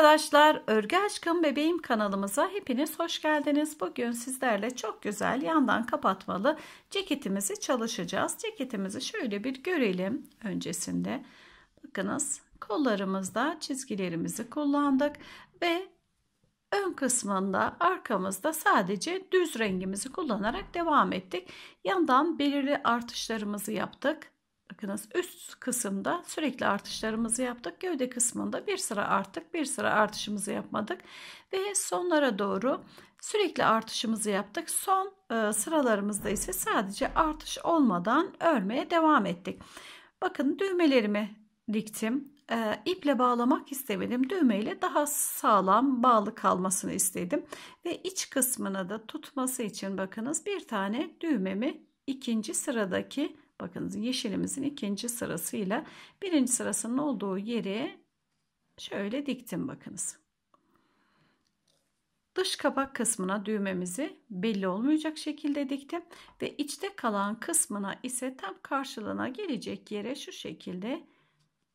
arkadaşlar, Örgü Aşkım Bebeğim kanalımıza hepiniz hoş geldiniz. Bugün sizlerle çok güzel yandan kapatmalı ceketimizi çalışacağız. Ceketimizi şöyle bir görelim öncesinde. Bakınız kollarımızda çizgilerimizi kullandık ve ön kısmında arkamızda sadece düz rengimizi kullanarak devam ettik. Yandan belirli artışlarımızı yaptık bakınız üst kısımda sürekli artışlarımızı yaptık. Gövde kısmında bir sıra arttık, bir sıra artışımızı yapmadık ve sonlara doğru sürekli artışımızı yaptık. Son e, sıralarımızda ise sadece artış olmadan örmeye devam ettik. Bakın düğmelerimi diktim. E, iple bağlamak istemedim. Düğmeyle daha sağlam bağlı kalmasını istedim. Ve iç kısmına da tutması için bakınız bir tane düğmemi ikinci sıradaki Bakın yeşilimizin ikinci sırasıyla birinci sırasının olduğu yeri şöyle diktim bakınız. Dış kapak kısmına düğmemizi belli olmayacak şekilde diktim ve içte kalan kısmına ise tam karşılığına gelecek yere şu şekilde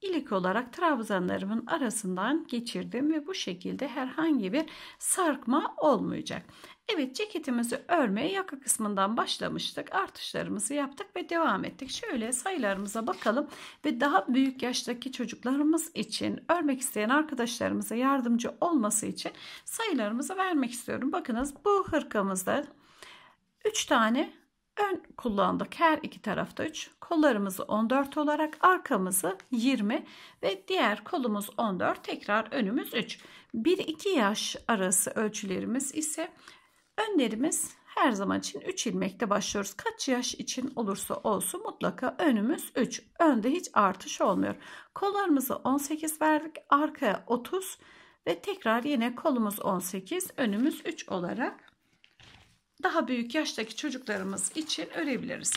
ilik olarak trabzanlarımın arasından geçirdim ve bu şekilde herhangi bir sarkma olmayacak. Evet ceketimizi örmeye yaka kısmından başlamıştık. Artışlarımızı yaptık ve devam ettik. Şöyle sayılarımıza bakalım ve daha büyük yaştaki çocuklarımız için örmek isteyen arkadaşlarımıza yardımcı olması için sayılarımızı vermek istiyorum. Bakınız bu hırkamızda 3 tane Ön kullandık her iki tarafta 3. Kollarımızı 14 olarak arkamızı 20 ve diğer kolumuz 14 tekrar önümüz 3. 1-2 yaş arası ölçülerimiz ise önlerimiz her zaman için 3 ilmekte başlıyoruz. Kaç yaş için olursa olsun mutlaka önümüz 3. Önde hiç artış olmuyor. Kollarımızı 18 verdik. Arkaya 30 ve tekrar yine kolumuz 18 önümüz 3 olarak daha büyük yaştaki çocuklarımız için örebiliriz.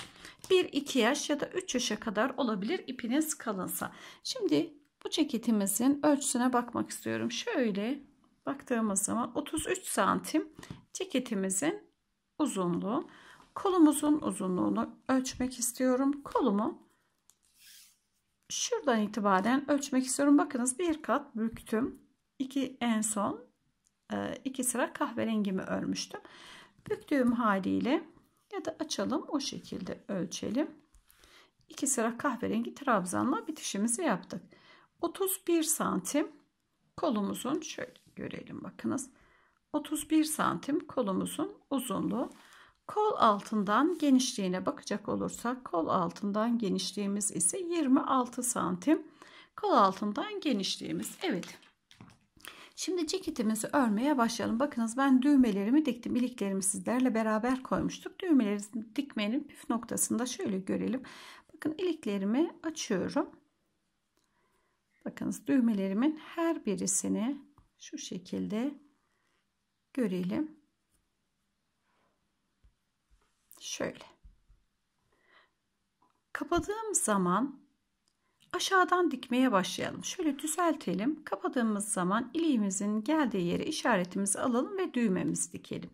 1-2 yaş ya da 3 yaşa kadar olabilir ipiniz kalınsa. Şimdi bu ceketimizin ölçüsüne bakmak istiyorum. Şöyle baktığımız zaman 33 santim ceketimizin uzunluğu. Kolumuzun uzunluğunu ölçmek istiyorum. Kolumu şuradan itibaren ölçmek istiyorum. Bakınız bir kat büktüm. İki en son e, iki sıra kahverengimi örmüştüm. Büktüğüm haliyle ya da açalım o şekilde ölçelim. İki sıra kahverengi trabzanla bitişimizi yaptık. 31 santim kolumuzun şöyle görelim bakınız. 31 santim kolumuzun uzunluğu. Kol altından genişliğine bakacak olursak kol altından genişliğimiz ise 26 santim. Kol altından genişliğimiz. Evet Şimdi ceketimizi örmeye başlayalım. Bakınız ben düğmelerimi diktim. İliklerimi sizlerle beraber koymuştuk. Düğmeleri dikmenin püf noktasında şöyle görelim. Bakın iliklerimi açıyorum. Bakınız düğmelerimin her birisini şu şekilde görelim. Şöyle. Kapadığım zaman Aşağıdan dikmeye başlayalım. Şöyle düzeltelim. Kapadığımız zaman iliğimizin geldiği yere işaretimizi alalım ve düğmemizi dikelim.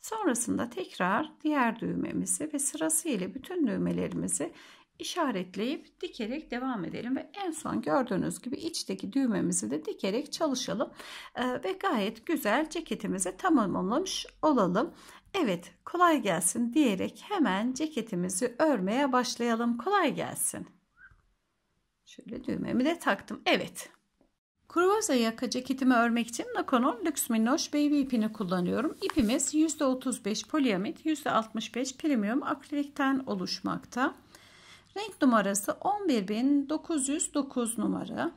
Sonrasında tekrar diğer düğmemizi ve sırasıyla bütün düğmelerimizi işaretleyip dikerek devam edelim ve en son gördüğünüz gibi içteki düğmemizi de dikerek çalışalım ee, ve gayet güzel ceketimize tamamlamış olalım. Evet kolay gelsin diyerek hemen ceketimizi örmeye başlayalım kolay gelsin. Şöyle düğmemi de taktım. Evet. Kruvaza yaka ceketimi örmek için Nakon'un Lux Minnoş Baby ipini kullanıyorum. İpimiz %35 poliamit, %65 premium akrilikten oluşmakta. Renk numarası 11909 numara.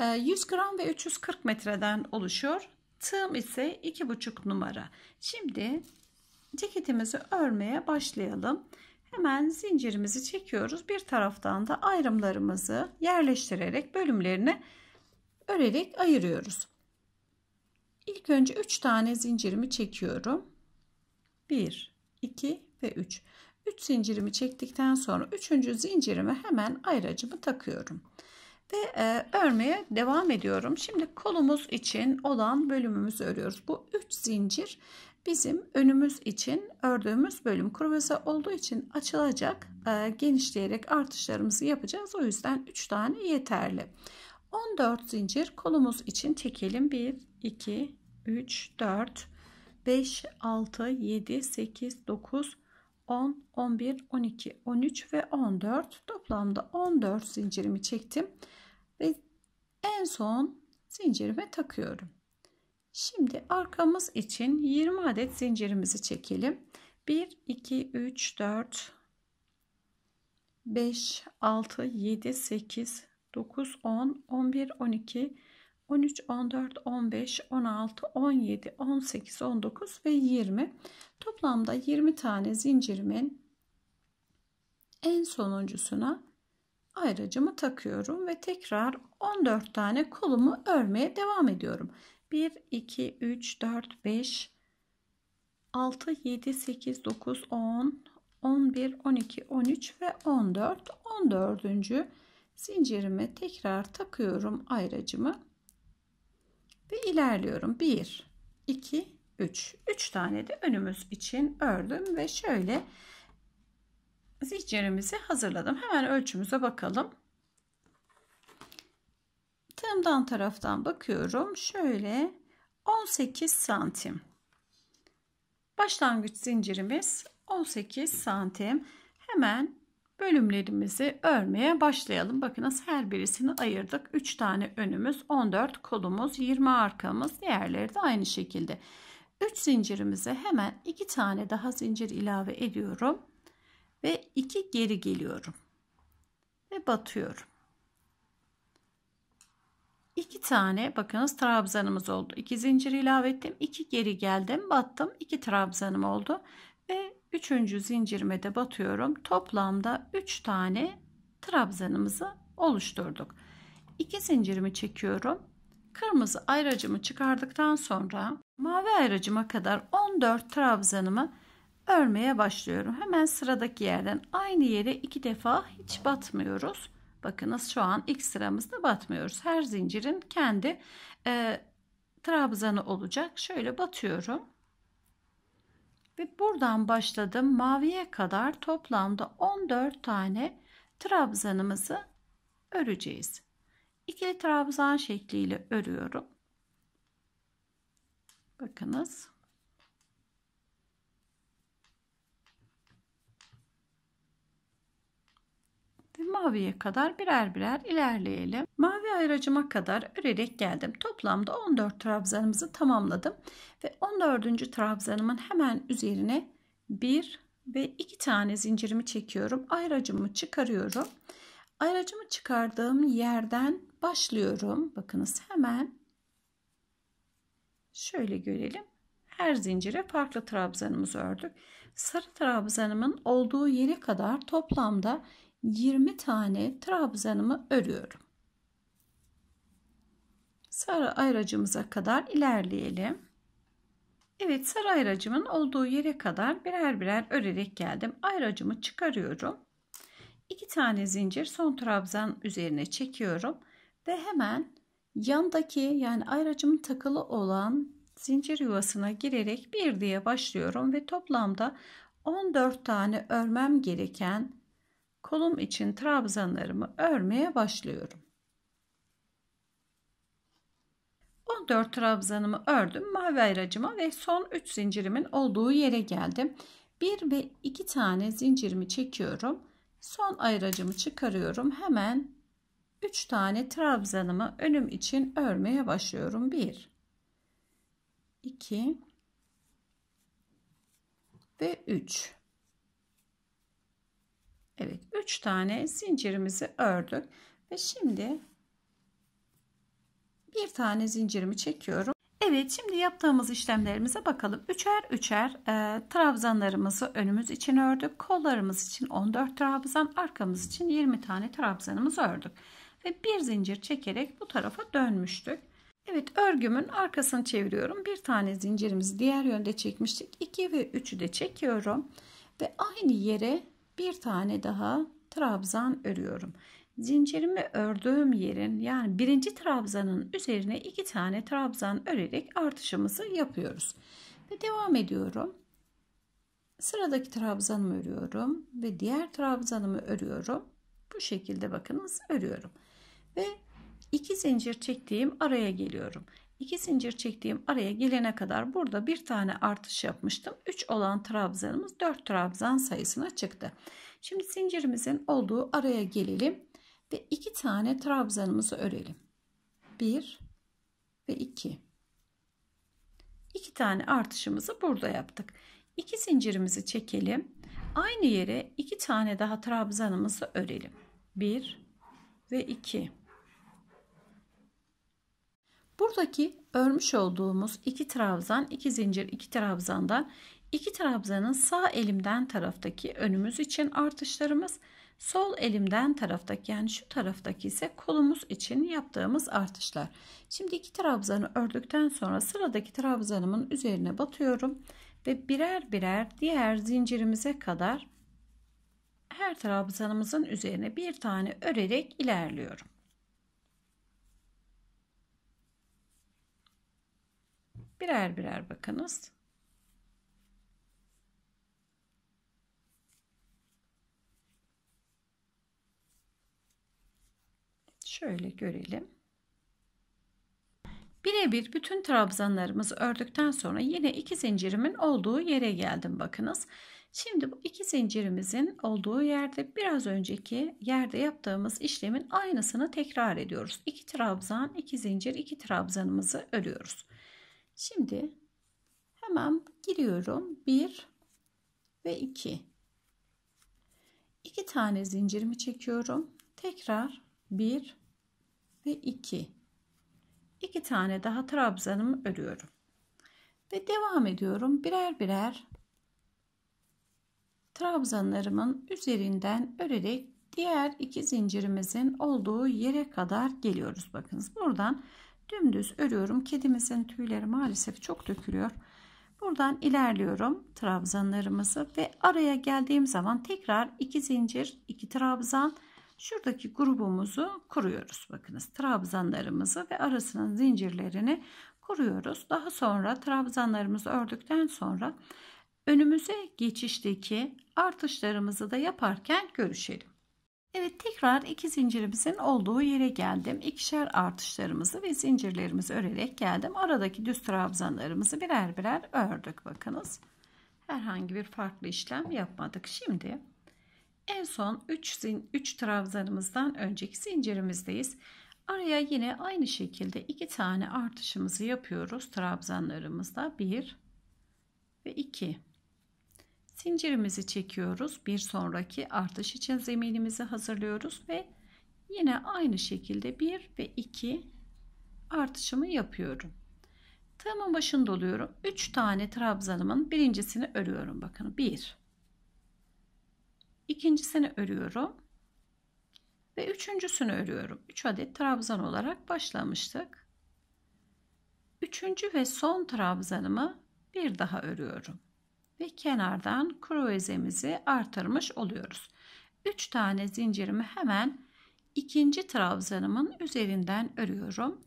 100 ee, gram ve 340 metreden oluşuyor. Tığım ise 2,5 numara. Şimdi ceketimizi örmeye başlayalım. Hemen zincirimizi çekiyoruz. Bir taraftan da ayrımlarımızı yerleştirerek bölümlerini örerek ayırıyoruz. İlk önce 3 tane zincirimi çekiyorum. 1, 2 ve 3. 3 zincirimi çektikten sonra 3. zincirimi hemen ayracımı takıyorum. Ve e, örmeye devam ediyorum. Şimdi kolumuz için olan bölümümüzü örüyoruz. Bu 3 zincir bizim önümüz için ördüğümüz bölüm kruvese olduğu için açılacak e, genişleyerek artışlarımızı yapacağız. O yüzden 3 tane yeterli. 14 zincir kolumuz için çekelim. 1, 2, 3, 4, 5, 6, 7, 8, 9, 10, 11, 12, 13 ve 14. Toplamda 14 zincirimi çektim. Ve en son zincirime takıyorum. Şimdi arkamız için 20 adet zincirimizi çekelim. 1, 2, 3, 4, 5, 6, 7, 8, 9, 10, 11, 12, 13, 14, 15, 16, 17, 18, 19 ve 20. Toplamda 20 tane zincirimin en sonuncusuna ayracımı takıyorum ve tekrar 14 tane kolumu örmeye devam ediyorum. 1, 2, 3, 4, 5, 6, 7, 8, 9, 10, 11, 12, 13 ve 14. 14. zincirime tekrar takıyorum ayracımı ve ilerliyorum. 1, 2, 3. 3 tane de önümüz için ördüm ve şöyle zincirimizi hazırladım. Hemen ölçümüze bakalım. Tığımdan taraftan bakıyorum. Şöyle 18 santim. Başlangıç zincirimiz 18 santim. Hemen bölümlerimizi örmeye başlayalım. Bakınız her birisini ayırdık. 3 tane önümüz, 14 kolumuz, 20 arkamız, diğerleri de aynı şekilde. 3 zincirimize hemen 2 tane daha zincir ilave ediyorum ve 2 geri geliyorum ve batıyorum. İki tane bakınız trabzanımız oldu. İki zincir ilave ettim. iki geri geldim. Battım. iki trabzanım oldu. Ve üçüncü zincirime de batıyorum. Toplamda üç tane trabzanımızı oluşturduk. İki zincirimi çekiyorum. Kırmızı ayracımı çıkardıktan sonra mavi ayracıma kadar 14 trabzanımı örmeye başlıyorum. Hemen sıradaki yerden aynı yere iki defa hiç batmıyoruz. Bakınız şu an ilk sıramızda batmıyoruz. Her zincirin kendi e, trabzanı olacak. Şöyle batıyorum. Ve buradan başladım. Maviye kadar toplamda 14 tane trabzanımızı öreceğiz. İkili trabzan şekliyle örüyorum. Bakınız. maviye kadar birer birer ilerleyelim. Mavi ayracıma kadar örerek geldim. Toplamda 14 trabzanımızı tamamladım. Ve 14. trabzanımın hemen üzerine 1 ve 2 tane zincirimi çekiyorum. Ayracımı çıkarıyorum. Ayracımı çıkardığım yerden başlıyorum. Bakınız hemen şöyle görelim. Her zincire farklı trabzanımızı ördük. Sarı trabzanımın olduğu yere kadar toplamda 20 tane trabzanımı örüyorum. Sarı ayracımıza kadar ilerleyelim. Evet sarı ayracımın olduğu yere kadar birer birer örerek geldim. Ayracımı çıkarıyorum. 2 tane zincir son trabzan üzerine çekiyorum ve hemen yandaki yani ayracımın takılı olan zincir yuvasına girerek bir diye başlıyorum ve toplamda 14 tane örmem gereken kolum için trabzanlarımı örmeye başlıyorum. 14 trabzanımı ördüm mavi ayracıma ve son 3 zincirimin olduğu yere geldim. 1 ve 2 tane zincirimi çekiyorum. Son ayracımı çıkarıyorum. Hemen 3 tane trabzanımı önüm için örmeye başlıyorum. 1 2 ve 3 Evet 3 tane zincirimizi ördük. Ve şimdi bir tane zincirimi çekiyorum. Evet şimdi yaptığımız işlemlerimize bakalım. Üçer üçer e, trabzanlarımızı önümüz için ördük. Kollarımız için 14 trabzan, arkamız için 20 tane trabzanımızı ördük. Ve bir zincir çekerek bu tarafa dönmüştük. Evet örgümün arkasını çeviriyorum. Bir tane zincirimizi diğer yönde çekmiştik. 2 ve 3'ü de çekiyorum. Ve aynı yere bir tane daha trabzan örüyorum. Zincirimi ördüğüm yerin yani birinci trabzanın üzerine iki tane trabzan örerek artışımızı yapıyoruz. Ve devam ediyorum. Sıradaki trabzanımı örüyorum ve diğer trabzanımı örüyorum. Bu şekilde bakınız örüyorum. Ve iki zincir çektiğim araya geliyorum. 2 zincir çektiğim araya gelene kadar burada bir tane artış yapmıştım. 3 olan trabzanımız 4 trabzan sayısına çıktı. Şimdi zincirimizin olduğu araya gelelim ve 2 tane trabzanımızı örelim. 1 ve 2. 2 tane artışımızı burada yaptık. 2 zincirimizi çekelim. Aynı yere 2 tane daha trabzanımızı örelim. 1 ve 2. Buradaki örmüş olduğumuz iki trabzan, iki zincir, iki trabzandan iki trabzanın sağ elimden taraftaki önümüz için artışlarımız, sol elimden taraftaki yani şu taraftaki ise kolumuz için yaptığımız artışlar. Şimdi iki trabzanı ördükten sonra sıradaki trabzanımın üzerine batıyorum ve birer birer diğer zincirimize kadar her trabzanımızın üzerine bir tane örerek ilerliyorum. Birer birer bakınız. Şöyle görelim. Birebir bütün trabzanlarımızı ördükten sonra yine iki zincirimin olduğu yere geldim bakınız. Şimdi bu iki zincirimizin olduğu yerde biraz önceki yerde yaptığımız işlemin aynısını tekrar ediyoruz. İki trabzan, iki zincir, iki trabzanımızı örüyoruz. Şimdi hemen giriyorum. 1 ve 2. 2 tane zincirimi çekiyorum. Tekrar 1 ve 2. 2 tane daha trabzanımı örüyorum. Ve devam ediyorum. Birer birer trabzanlarımın üzerinden örerek diğer iki zincirimizin olduğu yere kadar geliyoruz. Bakınız buradan dümdüz örüyorum. Kedimizin tüyleri maalesef çok dökülüyor. Buradan ilerliyorum trabzanlarımızı ve araya geldiğim zaman tekrar iki zincir, iki trabzan şuradaki grubumuzu kuruyoruz. Bakınız trabzanlarımızı ve arasının zincirlerini kuruyoruz. Daha sonra trabzanlarımızı ördükten sonra önümüze geçişteki artışlarımızı da yaparken görüşelim. Evet tekrar iki zincirimizin olduğu yere geldim. İkişer artışlarımızı ve zincirlerimizi örerek geldim. Aradaki düz trabzanlarımızı birer birer ördük. Bakınız herhangi bir farklı işlem yapmadık. Şimdi en son 3 3 trabzanımızdan önceki zincirimizdeyiz. Araya yine aynı şekilde iki tane artışımızı yapıyoruz trabzanlarımızda. 1 ve 2. Zincirimizi çekiyoruz. Bir sonraki artış için zeminimizi hazırlıyoruz ve yine aynı şekilde 1 ve 2 artışımı yapıyorum. Tığımın başında oluyorum. 3 tane trabzanımın birincisini örüyorum. Bakın 1 ikincisini örüyorum ve üçüncüsünü örüyorum. 3 adet trabzan olarak başlamıştık. Üçüncü ve son trabzanımı bir daha örüyorum ve kenardan kruvezemizi artırmış oluyoruz. 3 tane zincirimi hemen ikinci trabzanımın üzerinden örüyorum.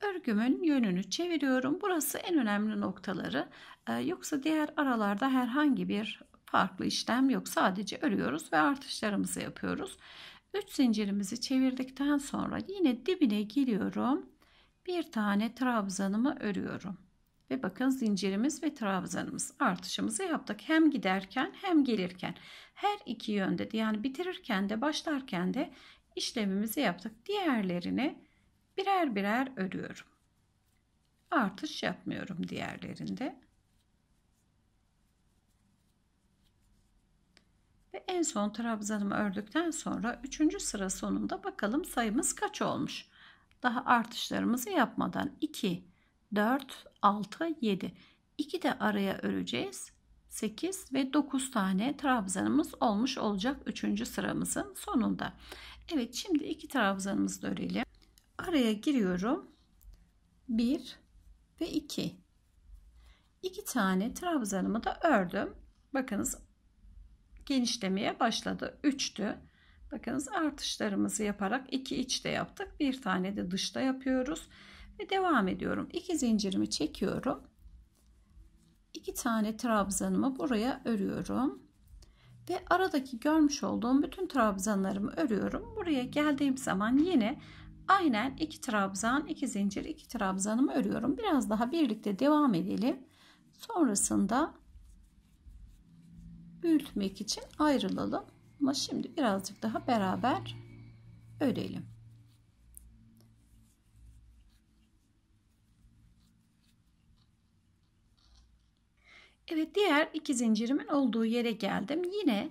Örgümün yönünü çeviriyorum. Burası en önemli noktaları. Ee, yoksa diğer aralarda herhangi bir farklı işlem yok. Sadece örüyoruz ve artışlarımızı yapıyoruz. 3 zincirimizi çevirdikten sonra yine dibine giriyorum. Bir tane trabzanımı örüyorum. Ve bakın zincirimiz ve trabzanımız artışımızı yaptık. Hem giderken hem gelirken her iki yönde de yani bitirirken de başlarken de işlemimizi yaptık. Diğerlerini birer birer örüyorum. Artış yapmıyorum diğerlerinde. Ve en son trabzanımı ördükten sonra 3. sıra sonunda bakalım sayımız kaç olmuş. Daha artışlarımızı yapmadan 2, 4, 6, 7. 2 de araya öreceğiz. 8 ve 9 tane trabzanımız olmuş olacak 3. sıramızın sonunda. Evet şimdi iki trabzanımızı da örelim. Araya giriyorum. 1 ve 2. 2 tane trabzanımı da ördüm. Bakınız genişlemeye başladı. 3'tü. Bakınız artışlarımızı yaparak 2 içte yaptık. Bir tane de dışta yapıyoruz. Ve devam ediyorum. İki zincirimi çekiyorum. İki tane trabzanımı buraya örüyorum. Ve aradaki görmüş olduğum bütün trabzanlarımı örüyorum. Buraya geldiğim zaman yine aynen iki trabzan, iki zincir, iki trabzanımı örüyorum. Biraz daha birlikte devam edelim. Sonrasında büyütmek için ayrılalım. Ama şimdi birazcık daha beraber örelim. Evet diğer iki zincirimin olduğu yere geldim. Yine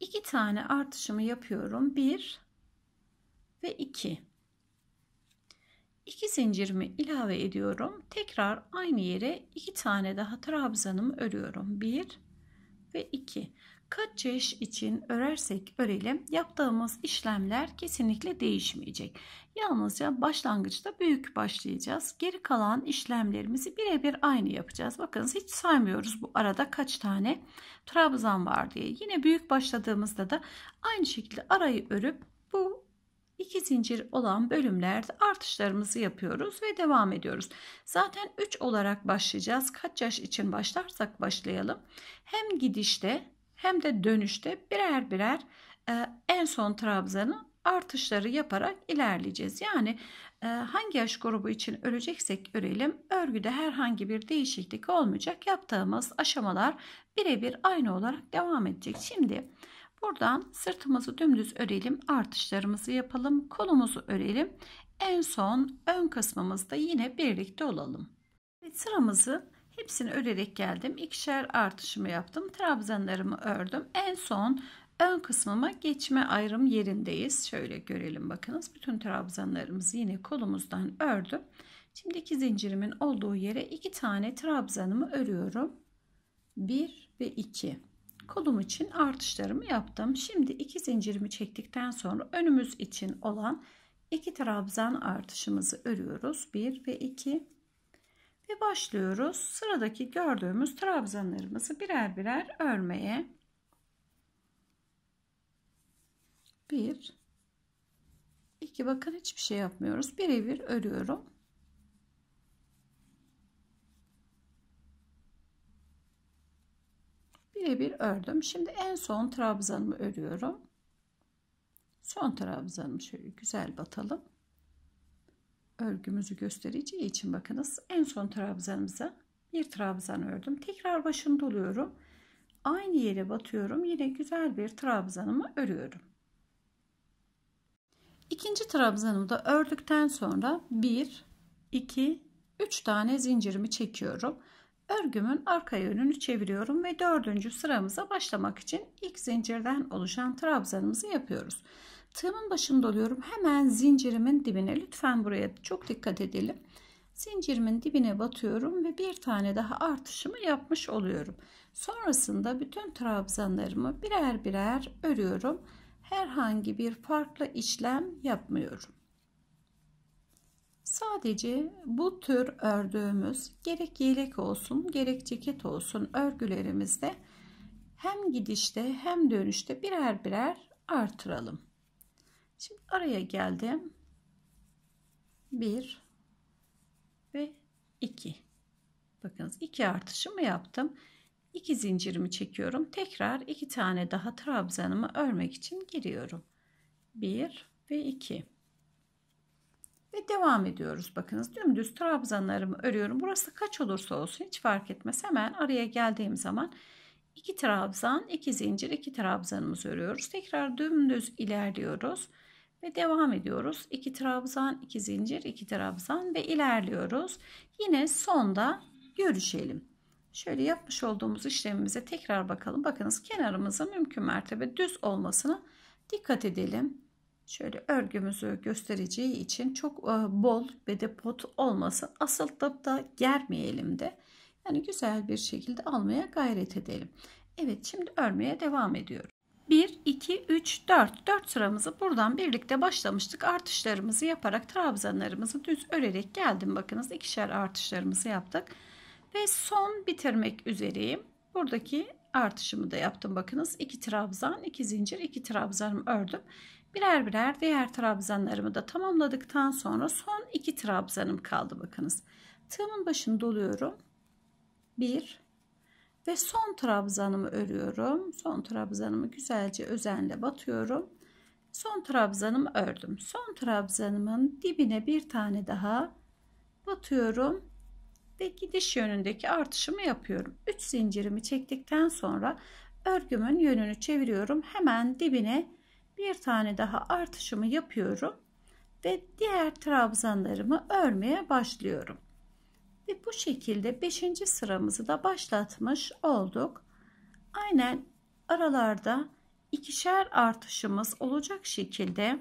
iki tane artışımı yapıyorum. Bir ve iki. İki zincirimi ilave ediyorum. Tekrar aynı yere iki tane daha trabzanımı örüyorum. Bir ve iki. Kaç yaş için örersek örelim yaptığımız işlemler kesinlikle değişmeyecek. Yalnızca başlangıçta büyük başlayacağız. Geri kalan işlemlerimizi birebir aynı yapacağız. Bakınız hiç saymıyoruz bu arada kaç tane trabzan var diye. Yine büyük başladığımızda da aynı şekilde arayı örüp bu iki zincir olan bölümlerde artışlarımızı yapıyoruz ve devam ediyoruz. Zaten 3 olarak başlayacağız. Kaç yaş için başlarsak başlayalım. Hem gidişte hem de dönüşte birer birer e, en son trabzanı artışları yaparak ilerleyeceğiz. Yani e, hangi yaş grubu için öleceksek örelim örgüde herhangi bir değişiklik olmayacak. Yaptığımız aşamalar birebir aynı olarak devam edecek. Şimdi buradan sırtımızı dümdüz örelim artışlarımızı yapalım kolumuzu örelim. En son ön kısmımızda yine birlikte olalım. Evet, sıramızı hepsini örerek geldim. İkişer artışımı yaptım. Trabzanlarımı ördüm. En son Ön kısmıma geçme ayrım yerindeyiz. Şöyle görelim bakınız. Bütün trabzanlarımızı yine kolumuzdan ördüm. Şimdi iki zincirimin olduğu yere iki tane trabzanımı örüyorum. 1 ve 2. Kolum için artışlarımı yaptım. Şimdi iki zincirimi çektikten sonra önümüz için olan iki trabzan artışımızı örüyoruz. 1 ve 2 ve başlıyoruz. Sıradaki gördüğümüz trabzanlarımızı birer birer örmeye. 1 2 bakın hiçbir şey yapmıyoruz. Birebir örüyorum. Birebir ördüm. Şimdi en son trabzanımı örüyorum. Son trabzanımı şöyle güzel batalım. Örgümüzü göstereceği için bakınız en son trabzanımıza bir trabzan ördüm. Tekrar başını doluyorum. Aynı yere batıyorum. Yine güzel bir trabzanımı örüyorum. İkinci trabzanımı da ördükten sonra 1, 2, 3 tane zincirimi çekiyorum. Örgümün arka yönünü çeviriyorum ve dördüncü sıramıza başlamak için ilk zincirden oluşan trabzanımızı yapıyoruz. Tığımın başında oluyorum. Hemen zincirimin dibine lütfen buraya çok dikkat edelim. Zincirimin dibine batıyorum ve bir tane daha artışımı yapmış oluyorum. Sonrasında bütün trabzanlarımı birer birer örüyorum herhangi bir farklı işlem yapmıyorum. Sadece bu tür ördüğümüz gerek yelek olsun gerek ceket olsun örgülerimizde hem gidişte hem dönüşte birer birer artıralım. Şimdi araya geldim. 1 ve 2. Bakınız 2 artışımı yaptım. 2 zincirimi çekiyorum. Tekrar iki tane daha trabzanımı örmek için giriyorum. 1 ve 2. Ve devam ediyoruz. Bakınız dümdüz trabzanlarımı örüyorum. Burası kaç olursa olsun hiç fark etmez. Hemen araya geldiğim zaman iki trabzan, iki zincir, iki trabzanımızı örüyoruz. Tekrar dümdüz ilerliyoruz ve devam ediyoruz. İki trabzan, iki zincir, iki trabzan ve ilerliyoruz. Yine sonda görüşelim. Şöyle yapmış olduğumuz işlemimize tekrar bakalım. Bakınız kenarımızın mümkün mertebe düz olmasına dikkat edelim. Şöyle örgümüzü göstereceği için çok e, bol ve de olmasın. Asıltıp da germeyelim de. Yani güzel bir şekilde almaya gayret edelim. Evet şimdi örmeye devam ediyorum. 1, 2, 3, 4. 4 sıramızı buradan birlikte başlamıştık. Artışlarımızı yaparak trabzanlarımızı düz örerek geldim. Bakınız ikişer artışlarımızı yaptık. Ve son bitirmek üzereyim. Buradaki artışımı da yaptım. Bakınız 2 trabzan, 2 zincir, 2 trabzanımı ördüm. Birer birer diğer trabzanlarımı da tamamladıktan sonra son 2 trabzanım kaldı bakınız. Tığımın başını doluyorum. 1 ve son trabzanımı örüyorum. Son trabzanımı güzelce özenle batıyorum. Son trabzanımı ördüm. Son trabzanımın dibine bir tane daha batıyorum ve gidiş yönündeki artışımı yapıyorum. 3 zincirimi çektikten sonra örgümün yönünü çeviriyorum. Hemen dibine bir tane daha artışımı yapıyorum ve diğer trabzanlarımı örmeye başlıyorum. Ve bu şekilde 5. sıramızı da başlatmış olduk. Aynen aralarda ikişer artışımız olacak şekilde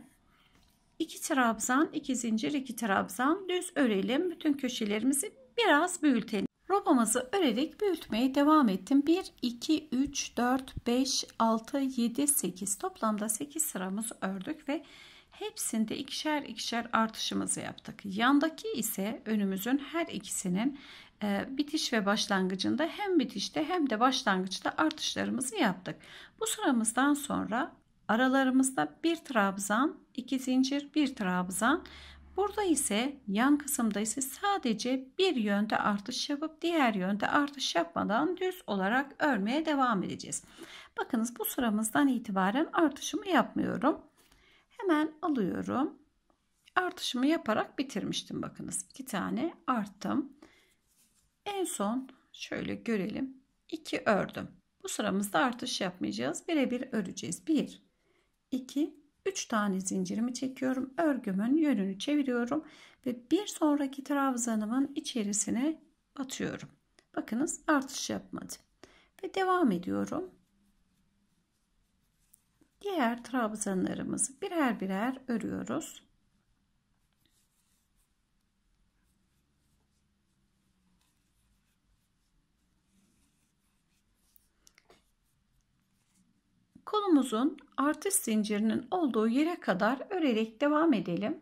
2 trabzan, 2 zincir, 2 trabzan düz örelim. Bütün köşelerimizi Biraz büyütelim. Robamızı örerek büyütmeye devam ettim. 1, 2, 3, 4, 5, 6, 7, 8 toplamda 8 sıramız ördük ve hepsinde ikişer ikişer artışımızı yaptık. Yandaki ise önümüzün her ikisinin e, bitiş ve başlangıcında hem bitişte hem de başlangıçta artışlarımızı yaptık. Bu sıramızdan sonra aralarımızda bir trabzan, iki zincir, bir trabzan Burada ise yan kısımda ise sadece bir yönde artış yapıp diğer yönde artış yapmadan düz olarak örmeye devam edeceğiz. Bakınız bu sıramızdan itibaren artışımı yapmıyorum. Hemen alıyorum. Artışımı yaparak bitirmiştim bakınız. iki tane arttım. En son şöyle görelim. 2 ördüm. Bu sıramızda artış yapmayacağız. Birebir öreceğiz. 1 2 3 tane zincirimi çekiyorum. Örgümün yönünü çeviriyorum ve bir sonraki trabzanımın içerisine atıyorum. Bakınız artış yapmadı. Ve devam ediyorum. Diğer trabzanlarımızı birer birer örüyoruz. Kolumuzun artış zincirinin olduğu yere kadar örerek devam edelim.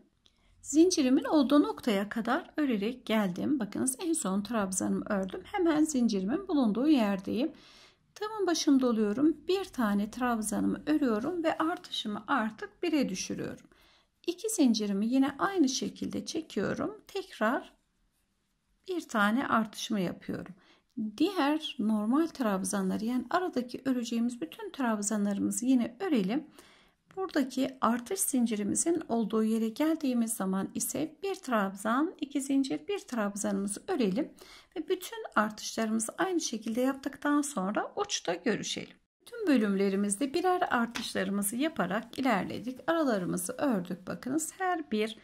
Zincirimin olduğu noktaya kadar örerek geldim. Bakınız en son trabzanımı ördüm. Hemen zincirimin bulunduğu yerdeyim. Tığımın başında oluyorum. Bir tane trabzanımı örüyorum ve artışımı artık bire düşürüyorum. İki zincirimi yine aynı şekilde çekiyorum. Tekrar bir tane artışımı yapıyorum diğer normal trabzanları yani aradaki öreceğimiz bütün trabzanlarımızı yine örelim. Buradaki artış zincirimizin olduğu yere geldiğimiz zaman ise bir trabzan, iki zincir, bir trabzanımızı örelim ve bütün artışlarımızı aynı şekilde yaptıktan sonra uçta görüşelim. Tüm bölümlerimizde birer artışlarımızı yaparak ilerledik. Aralarımızı ördük. Bakınız her bir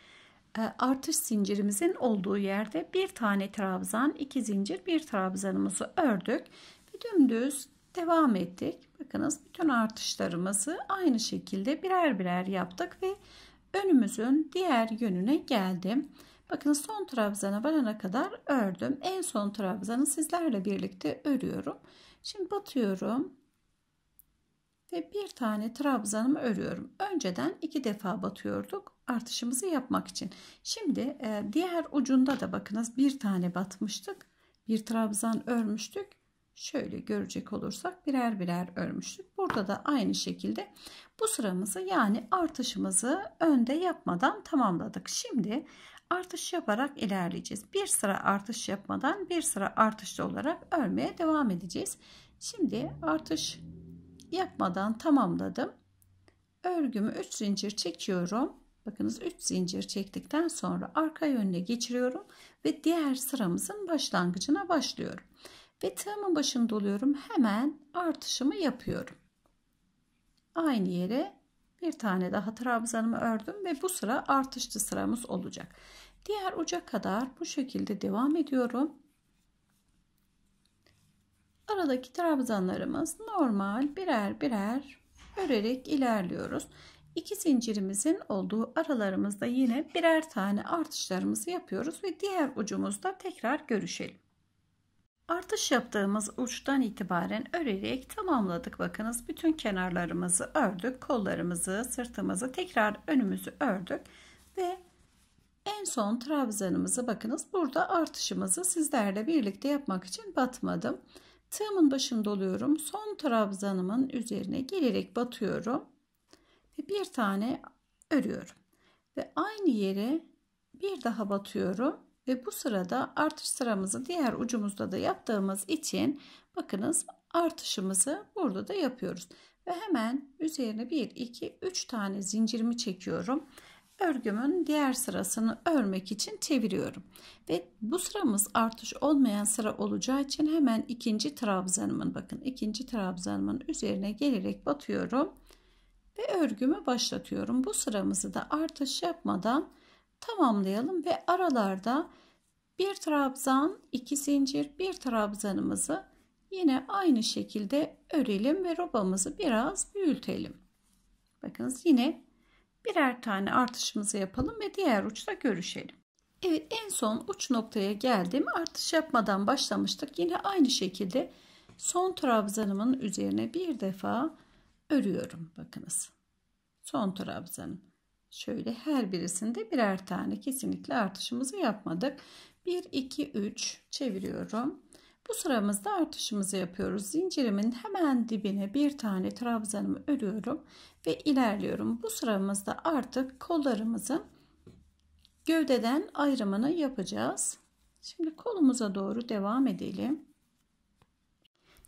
ee, artış zincirimizin olduğu yerde bir tane trabzan, iki zincir, bir trabzanımızı ördük ve dümdüz devam ettik. Bakınız bütün artışlarımızı aynı şekilde birer birer yaptık ve önümüzün diğer yönüne geldim. Bakın son trabzana varana kadar ördüm. En son trabzanı sizlerle birlikte örüyorum. Şimdi batıyorum ve bir tane trabzanımı örüyorum. Önceden iki defa batıyorduk artışımızı yapmak için. Şimdi e, diğer ucunda da bakınız bir tane batmıştık. Bir trabzan örmüştük. Şöyle görecek olursak birer birer örmüştük. Burada da aynı şekilde bu sıramızı yani artışımızı önde yapmadan tamamladık. Şimdi artış yaparak ilerleyeceğiz. Bir sıra artış yapmadan bir sıra artışlı olarak örmeye devam edeceğiz. Şimdi artış yapmadan tamamladım. Örgümü 3 zincir çekiyorum. Bakınız 3 zincir çektikten sonra arka yönüne geçiriyorum ve diğer sıramızın başlangıcına başlıyorum. Ve tığımın başını doluyorum. Hemen artışımı yapıyorum. Aynı yere bir tane daha trabzanımı ördüm ve bu sıra artışlı sıramız olacak. Diğer uca kadar bu şekilde devam ediyorum aradaki trabzanlarımız normal birer birer örerek ilerliyoruz. İki zincirimizin olduğu aralarımızda yine birer tane artışlarımızı yapıyoruz ve diğer ucumuzda tekrar görüşelim. Artış yaptığımız uçtan itibaren örerek tamamladık. Bakınız bütün kenarlarımızı ördük. Kollarımızı, sırtımızı tekrar önümüzü ördük. Ve en son trabzanımızı bakınız burada artışımızı sizlerle birlikte yapmak için batmadım. Tığımın başını doluyorum, Son trabzanımın üzerine gelerek batıyorum. Ve bir tane örüyorum. Ve aynı yere bir daha batıyorum. Ve bu sırada artış sıramızı diğer ucumuzda da yaptığımız için bakınız artışımızı burada da yapıyoruz. Ve hemen üzerine 1, 2, 3 tane zincirimi çekiyorum örgümün diğer sırasını örmek için çeviriyorum. Ve bu sıramız artış olmayan sıra olacağı için hemen ikinci trabzanımın bakın ikinci trabzanımın üzerine gelerek batıyorum ve örgümü başlatıyorum. Bu sıramızı da artış yapmadan tamamlayalım ve aralarda bir trabzan, iki zincir, bir trabzanımızı yine aynı şekilde örelim ve robamızı biraz büyütelim. Bakınız yine birer tane artışımızı yapalım ve diğer uçta görüşelim. Evet en son uç noktaya geldim. Artış yapmadan başlamıştık. Yine aynı şekilde son trabzanımın üzerine bir defa örüyorum. Bakınız. Son trabzanım. Şöyle her birisinde birer tane kesinlikle artışımızı yapmadık. 1 2 3 çeviriyorum. Bu sıramızda artışımızı yapıyoruz. Zincirimin hemen dibine bir tane trabzanımı örüyorum ve ilerliyorum. Bu sıramızda artık kollarımızın gövdeden ayrımını yapacağız. Şimdi kolumuza doğru devam edelim.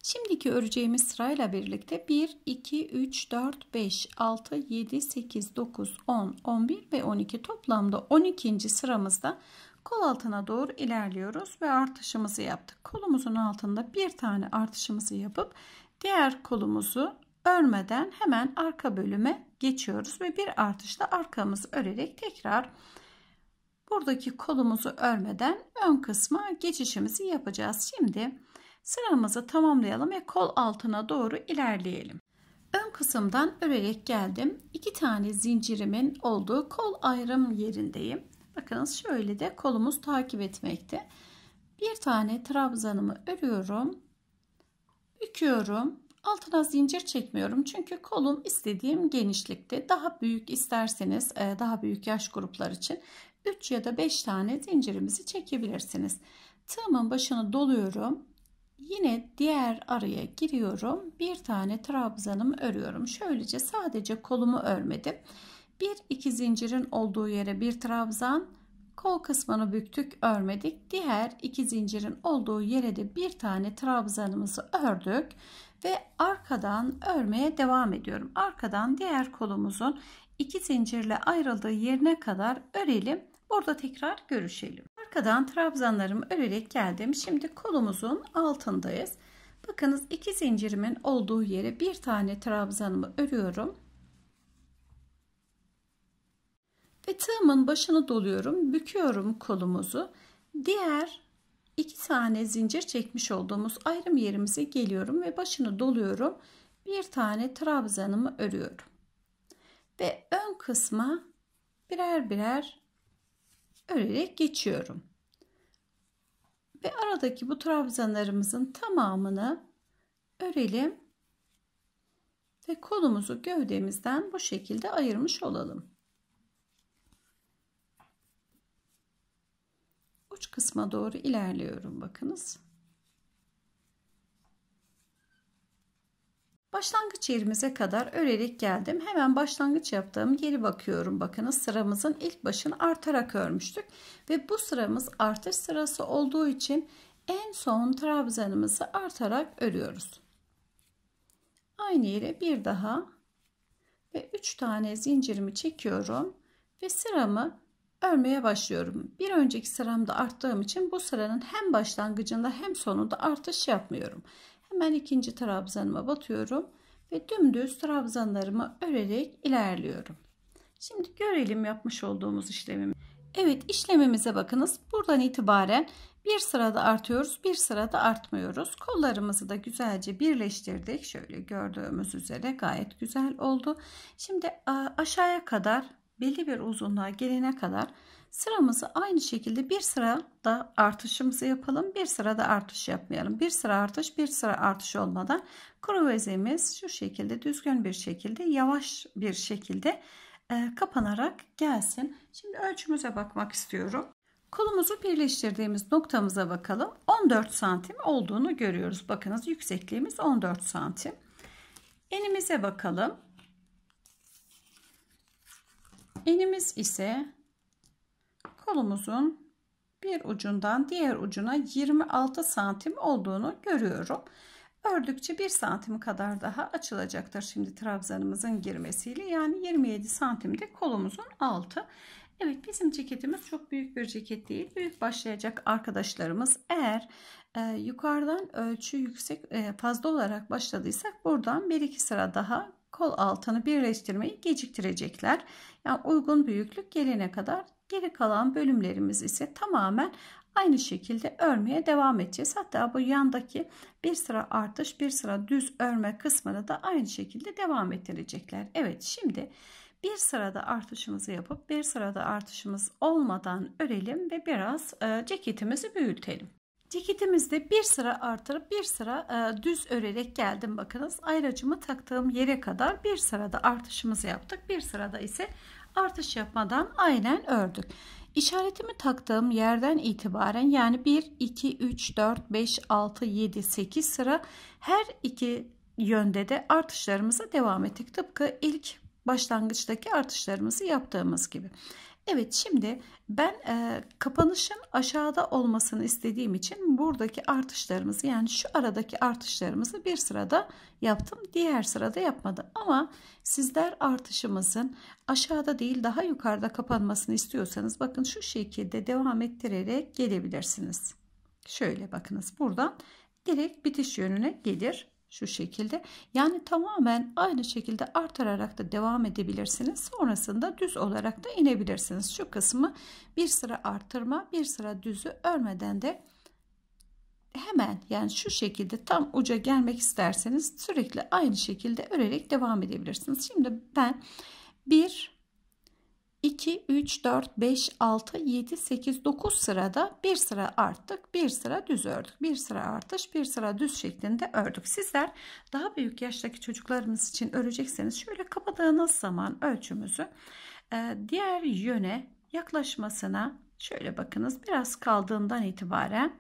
Şimdiki öreceğimiz sırayla birlikte 1, 2, 3, 4, 5, 6, 7, 8, 9, 10, 11 ve 12 toplamda 12. sıramızda Kol altına doğru ilerliyoruz ve artışımızı yaptık. Kolumuzun altında bir tane artışımızı yapıp diğer kolumuzu örmeden hemen arka bölüme geçiyoruz ve bir artışla arkamızı örerek tekrar buradaki kolumuzu örmeden ön kısma geçişimizi yapacağız. Şimdi sıramızı tamamlayalım ve kol altına doğru ilerleyelim. Ön kısımdan örerek geldim. İki tane zincirimin olduğu kol ayrım yerindeyim. Bakınız şöyle de kolumuz takip etmekte. Bir tane trabzanımı örüyorum. Büküyorum. Altına zincir çekmiyorum. Çünkü kolum istediğim genişlikte. Daha büyük isterseniz e, daha büyük yaş gruplar için 3 ya da 5 tane zincirimizi çekebilirsiniz. Tığımın başını doluyorum. Yine diğer araya giriyorum. Bir tane trabzanımı örüyorum. Şöylece sadece kolumu örmedim. Bir iki zincirin olduğu yere bir trabzan, kol kısmını büktük, örmedik. Diğer iki zincirin olduğu yere de bir tane trabzanımızı ördük ve arkadan örmeye devam ediyorum. Arkadan diğer kolumuzun iki zincirle ayrıldığı yerine kadar örelim. Burada tekrar görüşelim. Arkadan trabzanlarımı örerek geldim. Şimdi kolumuzun altındayız. Bakınız iki zincirimin olduğu yere bir tane trabzanımı örüyorum. Ve tığımın başını doluyorum. Büküyorum kolumuzu. Diğer iki tane zincir çekmiş olduğumuz ayrım yerimize geliyorum ve başını doluyorum. Bir tane trabzanımı örüyorum. Ve ön kısma birer birer örerek geçiyorum. Ve aradaki bu trabzanlarımızın tamamını örelim ve kolumuzu gövdemizden bu şekilde ayırmış olalım. uç kısma doğru ilerliyorum bakınız. Başlangıç yerimize kadar örerek geldim. Hemen başlangıç yaptığım yeri bakıyorum. Bakınız sıramızın ilk başını artarak örmüştük. Ve bu sıramız artış sırası olduğu için en son trabzanımızı artarak örüyoruz. Aynı yere bir daha ve 3 tane zincirimi çekiyorum ve sıramı örmeye başlıyorum. Bir önceki sıramda arttığım için bu sıranın hem başlangıcında hem sonunda artış yapmıyorum. Hemen ikinci trabzanıma batıyorum ve dümdüz trabzanlarımı örerek ilerliyorum. Şimdi görelim yapmış olduğumuz işlemimi. Evet işlemimize bakınız. Buradan itibaren bir sırada artıyoruz, bir sırada artmıyoruz. Kollarımızı da güzelce birleştirdik. Şöyle gördüğümüz üzere gayet güzel oldu. Şimdi aşağıya kadar belli bir uzunluğa gelene kadar sıramızı aynı şekilde bir sırada artışımızı yapalım. Bir sırada artış yapmayalım. Bir sıra artış bir sıra artış olmadan kruvezimiz şu şekilde düzgün bir şekilde yavaş bir şekilde e, kapanarak gelsin. Şimdi ölçümüze bakmak istiyorum. Kolumuzu birleştirdiğimiz noktamıza bakalım. 14 santim olduğunu görüyoruz. Bakınız yüksekliğimiz 14 santim. Enimize bakalım. Enimiz ise kolumuzun bir ucundan diğer ucuna 26 santim olduğunu görüyorum. Ördükçe 1 santim kadar daha açılacaktır şimdi trabzanımızın girmesiyle. Yani 27 santimde kolumuzun altı. Evet bizim ceketimiz çok büyük bir ceket değil. Büyük başlayacak arkadaşlarımız eğer e, yukarıdan ölçü yüksek e, fazla olarak başladıysak buradan 1-2 sıra daha kol altını birleştirmeyi geciktirecekler. Yani uygun büyüklük gelene kadar geri kalan bölümlerimiz ise tamamen aynı şekilde örmeye devam edeceğiz. Hatta bu yandaki bir sıra artış bir sıra düz örme kısmını da aynı şekilde devam ettirecekler. Evet şimdi bir sırada artışımızı yapıp bir sırada artışımız olmadan örelim ve biraz e, ceketimizi büyütelim. Ceketimizde bir sıra artırıp bir sıra e, düz örerek geldim. Bakınız ayracımı taktığım yere kadar bir sırada artışımızı yaptık. Bir sırada ise artış yapmadan aynen ördük. İşaretimi taktığım yerden itibaren yani 1, 2, 3, 4, 5, 6, 7, 8 sıra her iki yönde de artışlarımıza devam ettik. Tıpkı ilk başlangıçtaki artışlarımızı yaptığımız gibi. Evet şimdi ben e, kapanışın aşağıda olmasını istediğim için buradaki artışlarımızı yani şu aradaki artışlarımızı bir sırada yaptım. Diğer sırada yapmadım ama sizler artışımızın aşağıda değil daha yukarıda kapanmasını istiyorsanız bakın şu şekilde devam ettirerek gelebilirsiniz. Şöyle bakınız buradan direkt bitiş yönüne gelir şu şekilde yani tamamen aynı şekilde artırarak da devam edebilirsiniz sonrasında düz olarak da inebilirsiniz şu kısmı bir sıra artırma bir sıra düzü örmeden de hemen yani şu şekilde tam uca gelmek isterseniz sürekli aynı şekilde örerek devam edebilirsiniz şimdi ben bir 2, 3, 4, 5, 6, 7, 8, 9 sırada bir sıra arttık, bir sıra düz ördük. Bir sıra artış, bir sıra düz şeklinde ördük. Sizler daha büyük yaştaki çocuklarımız için örecekseniz şöyle kapadığınız zaman ölçümüzü e, diğer yöne yaklaşmasına şöyle bakınız biraz kaldığından itibaren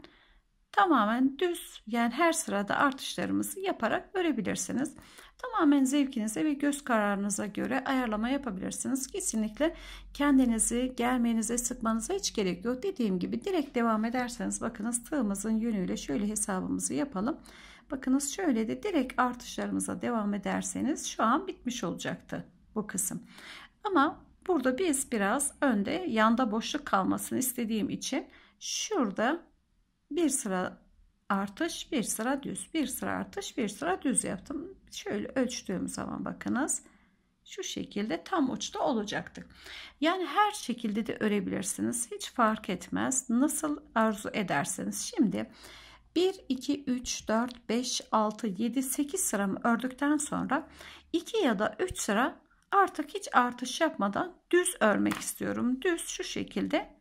tamamen düz yani her sırada artışlarımızı yaparak örebilirsiniz. Tamamen zevkinize ve göz kararınıza göre ayarlama yapabilirsiniz. Kesinlikle kendinizi germenize sıkmanıza hiç gerek yok. Dediğim gibi direkt devam ederseniz bakınız tığımızın yönüyle şöyle hesabımızı yapalım. Bakınız şöyle de direkt artışlarımıza devam ederseniz şu an bitmiş olacaktı bu kısım. Ama burada biz biraz önde yanda boşluk kalmasını istediğim için şurada bir sıra artış bir sıra düz bir sıra artış bir sıra düz yaptım şöyle ölçtüğüm zaman bakınız şu şekilde tam uçta olacaktık yani her şekilde de örebilirsiniz hiç fark etmez nasıl arzu ederseniz şimdi 1 2 3 4 5 6 7 8 sıramı ördükten sonra 2 ya da 3 sıra artık hiç artış yapmadan düz örmek istiyorum düz şu şekilde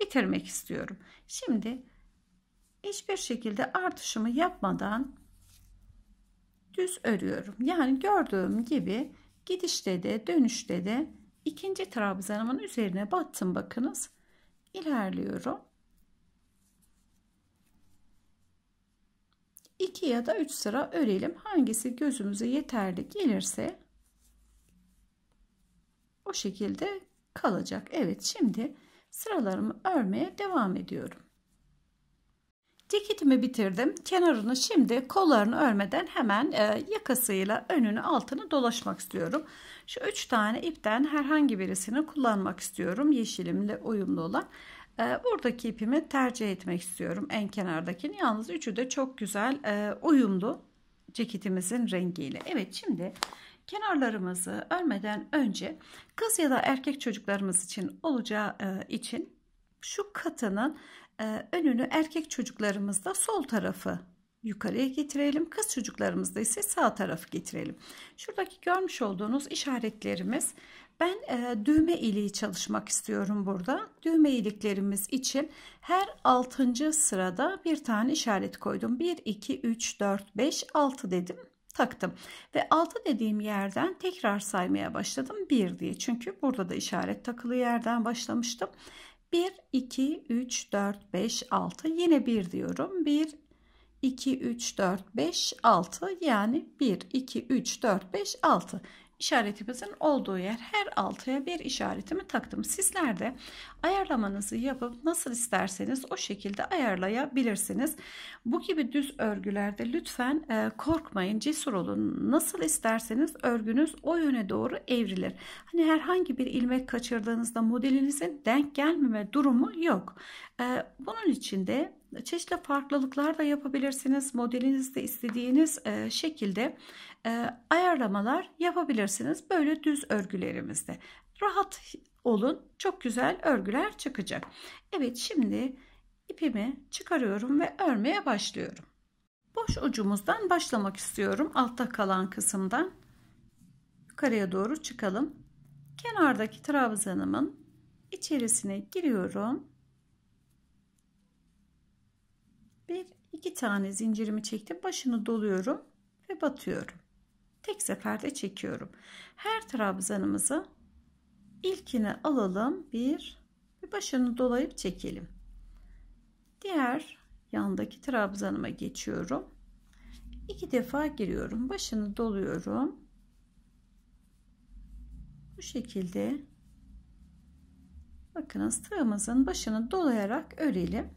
bitirmek istiyorum şimdi hiçbir şekilde artışımı yapmadan düz örüyorum. Yani gördüğüm gibi gidişte de dönüşte de ikinci trabzanımın üzerine battım bakınız. İlerliyorum. 2 ya da 3 sıra örelim. Hangisi gözümüze yeterli gelirse o şekilde kalacak. Evet şimdi sıralarımı örmeye devam ediyorum. Ceketimi bitirdim. Kenarını şimdi kollarını örmeden hemen e, yakasıyla önünü altını dolaşmak istiyorum. Şu üç tane ipten herhangi birisini kullanmak istiyorum. Yeşilimle uyumlu olan. E, buradaki ipimi tercih etmek istiyorum. En kenardakini. Yalnız üçü de çok güzel e, uyumlu ceketimizin rengiyle. Evet şimdi kenarlarımızı örmeden önce kız ya da erkek çocuklarımız için olacağı e, için şu katının ee, önünü erkek çocuklarımızda sol tarafı yukarıya getirelim. Kız çocuklarımızda ise sağ tarafı getirelim. Şuradaki görmüş olduğunuz işaretlerimiz ben e, düğme iliği çalışmak istiyorum burada. Düğme iliklerimiz için her 6. sırada bir tane işaret koydum. 1, 2, 3, 4, 5, 6 dedim. Taktım. Ve 6 dediğim yerden tekrar saymaya başladım. 1 diye. Çünkü burada da işaret takılı yerden başlamıştım. 1, 2, 3, 4, 5, 6. Yine 1 diyorum. 1, 2, 3, 4, 5, 6. Yani 1, 2, 3, 4, 5, 6 işaretimizin olduğu yer her altıya bir işaretimi taktım. Sizler de ayarlamanızı yapıp nasıl isterseniz o şekilde ayarlayabilirsiniz. Bu gibi düz örgülerde lütfen e, korkmayın cesur olun. Nasıl isterseniz örgünüz o yöne doğru evrilir. Hani herhangi bir ilmek kaçırdığınızda modelinizin denk gelmeme durumu yok. E, bunun için de çeşitli farklılıklar da yapabilirsiniz. Modelinizde istediğiniz e, şekilde e, ayarlamalar yapabilirsiniz böyle düz örgülerimizde. Rahat olun çok güzel örgüler çıkacak. Evet şimdi ipimi çıkarıyorum ve örmeye başlıyorum. Boş ucumuzdan başlamak istiyorum altta kalan kısımdan. Yukarıya doğru çıkalım. Kenardaki trabzanımın içerisine giriyorum. Bir iki tane zincirimi çektim. Başını doluyorum ve batıyorum. Tek seferde çekiyorum. Her trabzanımızı ilkini alalım. Bir, başını dolayıp çekelim. Diğer yandaki trabzanıma geçiyorum. İki defa giriyorum. Başını doluyorum. Bu şekilde bakınız tığımızın başını dolayarak örelim.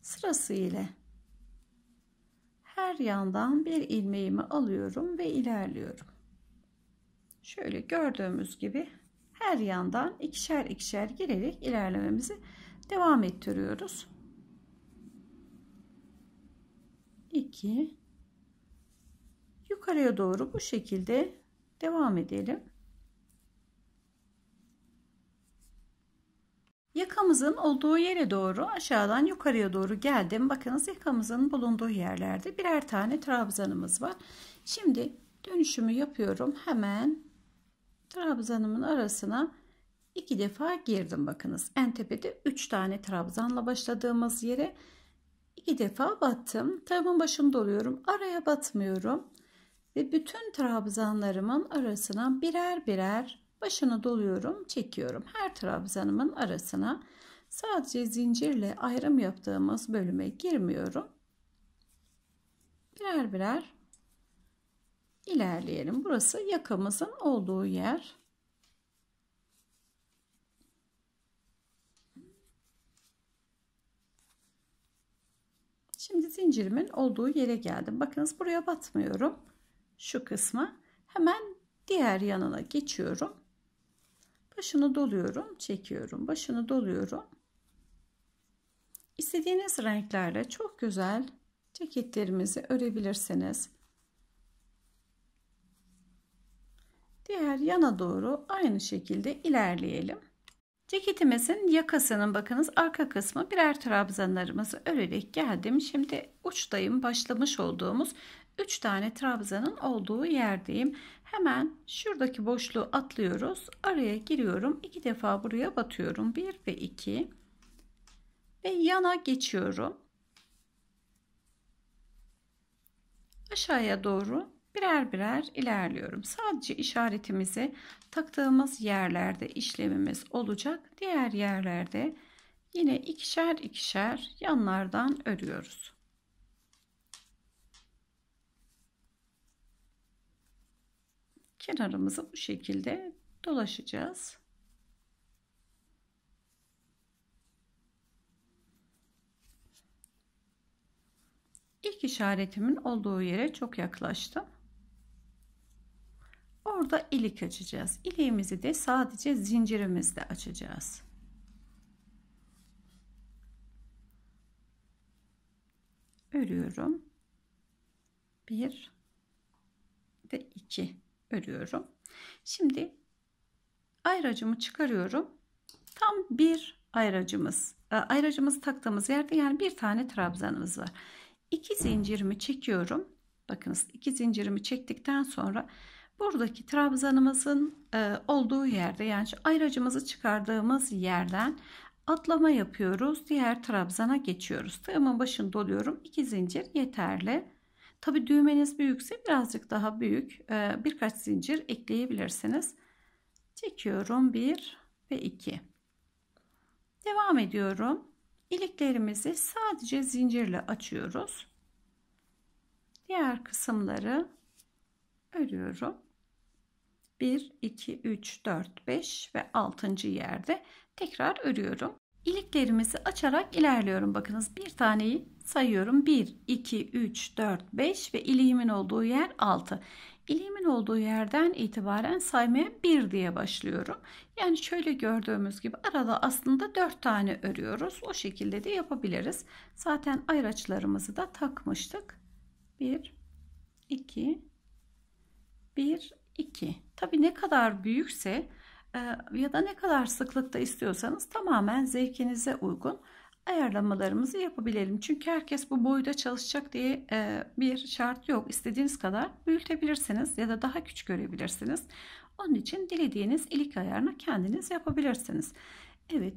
Sırasıyla her yandan bir ilmeğimi alıyorum ve ilerliyorum. Şöyle gördüğümüz gibi her yandan ikişer ikişer girerek ilerlememizi devam ettiriyoruz. 2 yukarıya doğru bu şekilde devam edelim. yakamızın olduğu yere doğru aşağıdan yukarıya doğru geldim. Bakınız yakamızın bulunduğu yerlerde birer tane trabzanımız var. Şimdi dönüşümü yapıyorum. Hemen trabzanımın arasına iki defa girdim. Bakınız en tepede 3 tane trabzanla başladığımız yere iki defa battım. Tığımın başında oluyorum. Araya batmıyorum. Ve bütün trabzanlarımın arasına birer birer başını doluyorum çekiyorum her trabzanımın arasına sadece zincirle ayrım yaptığımız bölüme girmiyorum birer birer ilerleyelim burası yakamızın olduğu yer Şimdi zincirimin olduğu yere geldim. Bakınız buraya batmıyorum. Şu kısma. Hemen diğer yanına geçiyorum. Başını doluyorum, çekiyorum. Başını doluyorum. İstediğiniz renklerle çok güzel ceketlerimizi örebilirsiniz. Diğer yana doğru aynı şekilde ilerleyelim. Ceketimizin yakasının bakınız arka kısmı birer trabzanlarımızı örerek geldim. Şimdi uçtayım başlamış olduğumuz 3 tane trabzanın olduğu yerdeyim. Hemen şuradaki boşluğu atlıyoruz. Araya giriyorum. 2 defa buraya batıyorum. 1 ve 2. Ve yana geçiyorum. Aşağıya doğru birer birer ilerliyorum. Sadece işaretimizi taktığımız yerlerde işlemimiz olacak. Diğer yerlerde yine ikişer ikişer yanlardan örüyoruz. kenarımızı bu şekilde dolaşacağız. İlk işaretimin olduğu yere çok yaklaştım. Orada ilik açacağız. İliğimizi de sadece zincirimizle açacağız. Örüyorum. Bir ve iki örüyorum. Şimdi ayracımı çıkarıyorum. Tam bir ayracımız, e, ayracımızı taktığımız yerde yani bir tane trabzanımız var. İki zincirimi çekiyorum. Bakınız iki zincirimi çektikten sonra buradaki trabzanımızın e, olduğu yerde yani ayracımızı çıkardığımız yerden atlama yapıyoruz. Diğer trabzana geçiyoruz. Tığımın başını doluyorum. İki zincir yeterli. Tabi düğmeniz büyükse birazcık daha büyük ee, birkaç zincir ekleyebilirsiniz. Çekiyorum 1 ve 2. Devam ediyorum. İliklerimizi sadece zincirle açıyoruz. Diğer kısımları örüyorum. 1, 2, 3, 4, 5 ve 6. yerde tekrar örüyorum. Iliklerimizi açarak ilerliyorum. Bakınız bir taneyi sayıyorum. 1, 2, 3, 4, 5 ve iliğimin olduğu yer 6. İliğimin olduğu yerden itibaren saymaya 1 diye başlıyorum. Yani şöyle gördüğümüz gibi arada aslında 4 tane örüyoruz. O şekilde de yapabiliriz. Zaten ayraçlarımızı da takmıştık. 1, 2, 1, 2. Tabi ne kadar büyükse ee, ya da ne kadar sıklıkta istiyorsanız tamamen zevkinize uygun ayarlamalarımızı yapabilelim. Çünkü herkes bu boyda çalışacak diye e, bir şart yok. İstediğiniz kadar büyütebilirsiniz ya da daha küçük görebilirsiniz. Onun için dilediğiniz ilik ayarını kendiniz yapabilirsiniz. Evet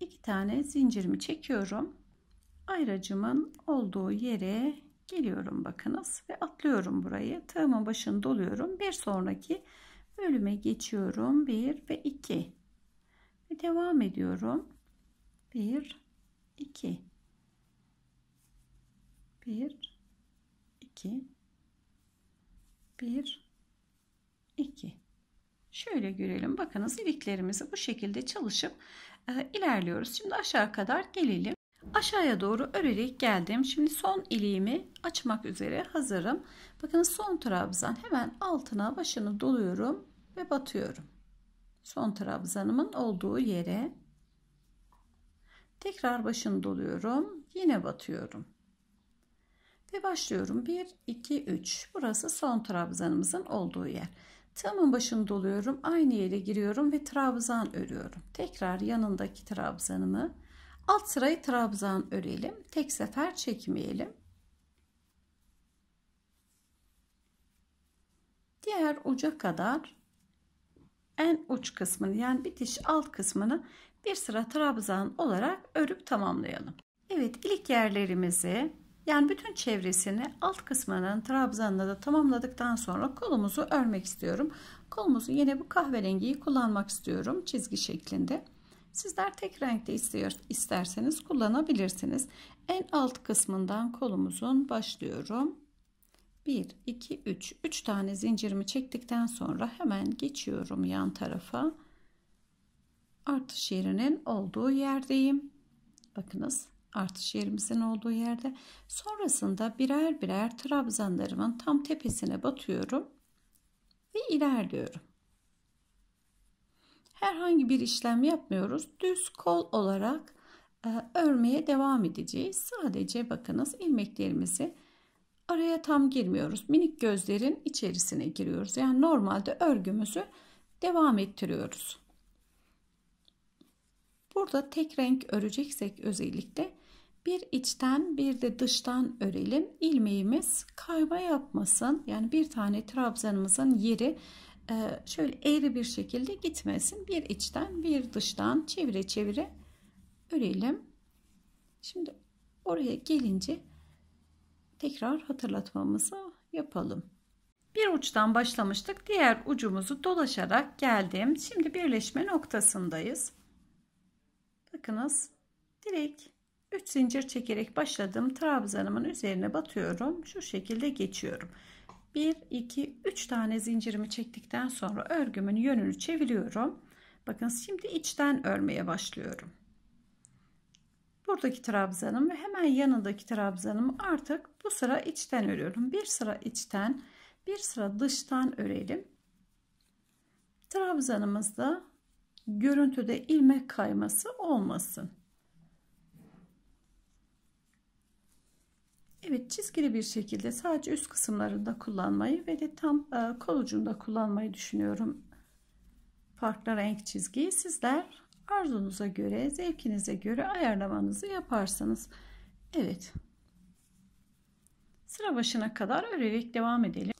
iki tane zincirimi çekiyorum. Ayracımın olduğu yere geliyorum bakınız ve atlıyorum burayı. Tığımın başını doluyorum. Bir sonraki Bölüme geçiyorum. 1 ve 2. Ve devam ediyorum. 1 2 1 2 1 2 Şöyle görelim. Bakınız iliklerimizi bu şekilde çalışıp e, ilerliyoruz. Şimdi aşağı kadar gelelim. Aşağıya doğru örerek geldim. Şimdi son iliğimi açmak üzere hazırım. Bakın son trabzan hemen altına başını doluyorum ve batıyorum. Son trabzanımın olduğu yere tekrar başını doluyorum. Yine batıyorum. Ve başlıyorum. 1, 2, 3. Burası son trabzanımızın olduğu yer. Tığımın başını doluyorum. Aynı yere giriyorum ve trabzan örüyorum. Tekrar yanındaki trabzanımı alt sırayı trabzan örelim. Tek sefer çekmeyelim. Diğer uca kadar en uç kısmını yani bitiş alt kısmını bir sıra trabzan olarak örüp tamamlayalım. Evet ilik yerlerimizi yani bütün çevresini alt kısmının trabzanla da tamamladıktan sonra kolumuzu örmek istiyorum. Kolumuzu yine bu kahverengiyi kullanmak istiyorum çizgi şeklinde. Sizler tek renkte istiyor, isterseniz kullanabilirsiniz. En alt kısmından kolumuzun başlıyorum. 1 2 3 3 tane zincirimi çektikten sonra hemen geçiyorum yan tarafa artış yerinin olduğu yerdeyim bakınız artış yerimizin olduğu yerde sonrasında birer birer trabzanlarımın tam tepesine batıyorum ve ilerliyorum herhangi bir işlem yapmıyoruz düz kol olarak e, örmeye devam edeceğiz sadece bakınız ilmeklerimizi araya tam girmiyoruz. Minik gözlerin içerisine giriyoruz. Yani normalde örgümüzü devam ettiriyoruz. Burada tek renk öreceksek özellikle bir içten bir de dıştan örelim. İlmeğimiz kayma yapmasın. Yani bir tane trabzanımızın yeri e, şöyle eğri bir şekilde gitmesin. Bir içten bir dıştan çevire çevire örelim. Şimdi oraya gelince tekrar hatırlatmamızı yapalım. Bir uçtan başlamıştık. Diğer ucumuzu dolaşarak geldim. Şimdi birleşme noktasındayız. Bakınız direkt 3 zincir çekerek başladım. Trabzanımın üzerine batıyorum. Şu şekilde geçiyorum. 1, 2, 3 tane zincirimi çektikten sonra örgümün yönünü çeviriyorum. Bakın şimdi içten örmeye başlıyorum buradaki trabzanım ve hemen yanındaki trabzanımı artık bu sıra içten örüyorum. Bir sıra içten, bir sıra dıştan örelim. Trabzanımızda görüntüde ilmek kayması olmasın. Evet çizgili bir şekilde sadece üst kısımlarında kullanmayı ve de tam e, kol ucunda kullanmayı düşünüyorum. Farklı renk çizgiyi sizler arzunuza göre, zevkinize göre ayarlamanızı yaparsanız. Evet. Sıra başına kadar örerek devam edelim.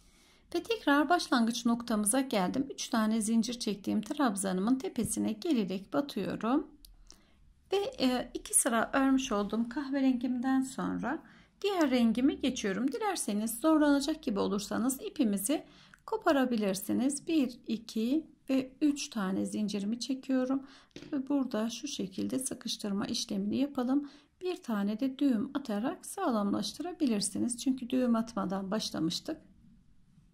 Ve tekrar başlangıç noktamıza geldim. 3 tane zincir çektiğim trabzanımın tepesine gelerek batıyorum. Ve 2 e, sıra örmüş olduğum kahverengimden sonra diğer rengime geçiyorum. Dilerseniz zorlanacak gibi olursanız ipimizi koparabilirsiniz. 1, 2 ve 3 tane zincirimi çekiyorum. Ve burada şu şekilde sıkıştırma işlemini yapalım. Bir tane de düğüm atarak sağlamlaştırabilirsiniz. Çünkü düğüm atmadan başlamıştık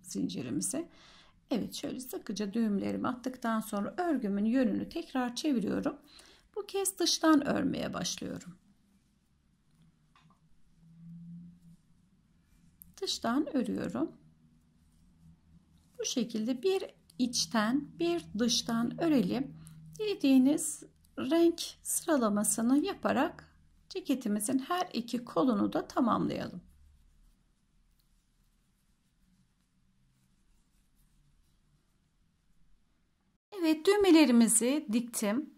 zincirimize. Evet şöyle sıkıca düğümlerimi attıktan sonra örgümün yönünü tekrar çeviriyorum. Bu kez dıştan örmeye başlıyorum. Dıştan örüyorum. Bu şekilde bir içten bir dıştan örelim. dediğiniz renk sıralamasını yaparak ceketimizin her iki kolunu da tamamlayalım. Evet düğmelerimizi diktim.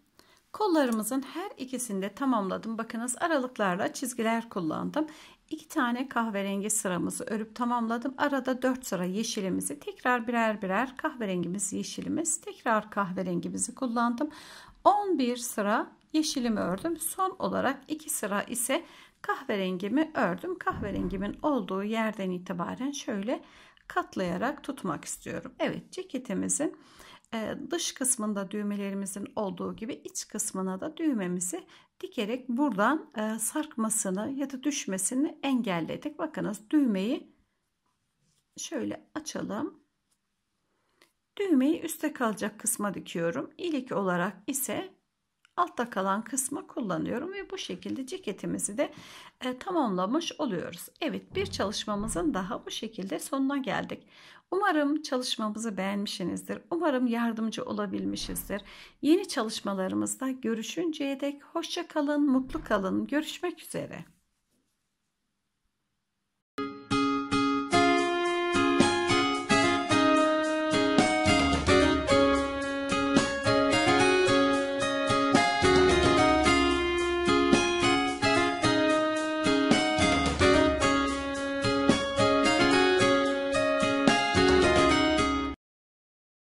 Kollarımızın her ikisini de tamamladım. Bakınız aralıklarla çizgiler kullandım. İki tane kahverengi sıramızı örüp tamamladım. Arada dört sıra yeşilimizi tekrar birer birer kahverengimiz yeşilimiz tekrar kahverengimizi kullandım. 11 sıra yeşilimi ördüm. Son olarak iki sıra ise kahverengimi ördüm. Kahverengimin olduğu yerden itibaren şöyle katlayarak tutmak istiyorum. Evet ceketimizin e, dış kısmında düğmelerimizin olduğu gibi iç kısmına da düğmemizi dikerek buradan e, sarkmasını ya da düşmesini engelledik. Bakınız düğmeyi şöyle açalım. Düğmeyi üste kalacak kısma dikiyorum. İlik olarak ise altta kalan kısmı kullanıyorum ve bu şekilde ceketimizi de e, tamamlamış oluyoruz. Evet bir çalışmamızın daha bu şekilde sonuna geldik. Umarım çalışmamızı beğenmişsinizdir. Umarım yardımcı olabilmişizdir. Yeni çalışmalarımızda görüşünceye dek hoşça kalın, mutlu kalın. Görüşmek üzere.